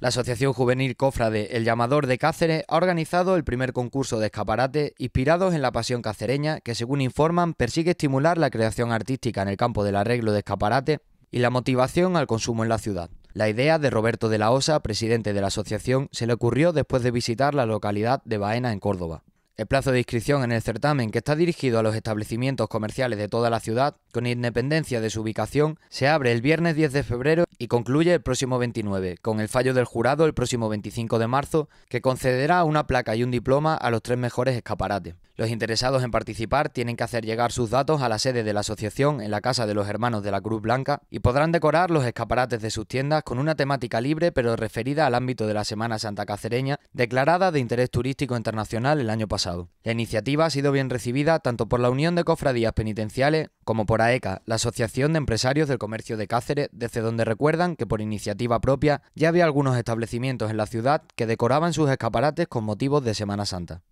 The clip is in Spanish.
La Asociación Juvenil Cofrade El Llamador de Cáceres ha organizado el primer concurso de escaparates inspirados en la pasión cacereña que, según informan, persigue estimular la creación artística en el campo del arreglo de escaparates y la motivación al consumo en la ciudad. La idea de Roberto de la Osa, presidente de la asociación, se le ocurrió después de visitar la localidad de Baena en Córdoba. El plazo de inscripción en el certamen, que está dirigido a los establecimientos comerciales de toda la ciudad, con independencia de su ubicación, se abre el viernes 10 de febrero y concluye el próximo 29, con el fallo del jurado el próximo 25 de marzo, que concederá una placa y un diploma a los tres mejores escaparates. Los interesados en participar tienen que hacer llegar sus datos a la sede de la asociación en la Casa de los Hermanos de la Cruz Blanca y podrán decorar los escaparates de sus tiendas con una temática libre pero referida al ámbito de la Semana Santa Cacereña, declarada de interés turístico internacional el año pasado. La iniciativa ha sido bien recibida tanto por la Unión de Cofradías Penitenciales como por AECA, la Asociación de Empresarios del Comercio de Cáceres, desde donde recuerdan que por iniciativa propia ya había algunos establecimientos en la ciudad que decoraban sus escaparates con motivos de Semana Santa.